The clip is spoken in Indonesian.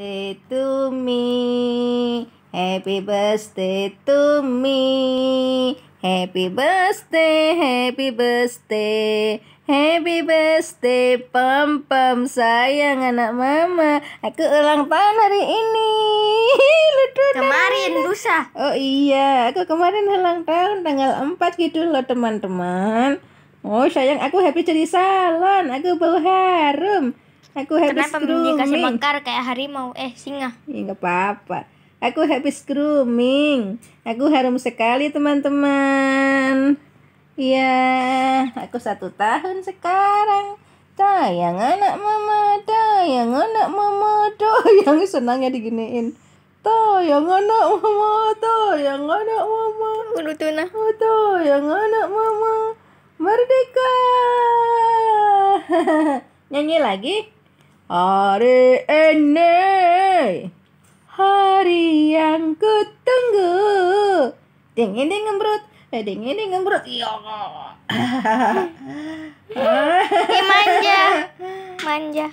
birthday to me. Happy birthday to me. Happy birthday, happy birthday. Happy birthday, pam pam sayang anak mama. Aku ulang tahun hari ini. Kan? Kemarin Lusa. Oh iya, aku kemarin ulang tahun tanggal 4 gitu loh teman-teman. Oh sayang aku happy jadi salon, aku bau harum. Aku happy Kenapa grooming. Kenapa dikasih mekar kayak harimau? Eh, singa. Ya, gak apa-apa. Aku happy grooming. Aku harum sekali, teman-teman. Iya, -teman. aku satu tahun sekarang. Tayang anak mama, tayang anak mama, yang senangnya diginiin. yang anak mama, yang anak mama. Mulutuna. yang anak mama. Merdeka. Nyanyi lagi. Hari ini hari yang kutunggu. Dingin dingin ngembrut eh dingin dingin ngembrut. Iya. manja, manja.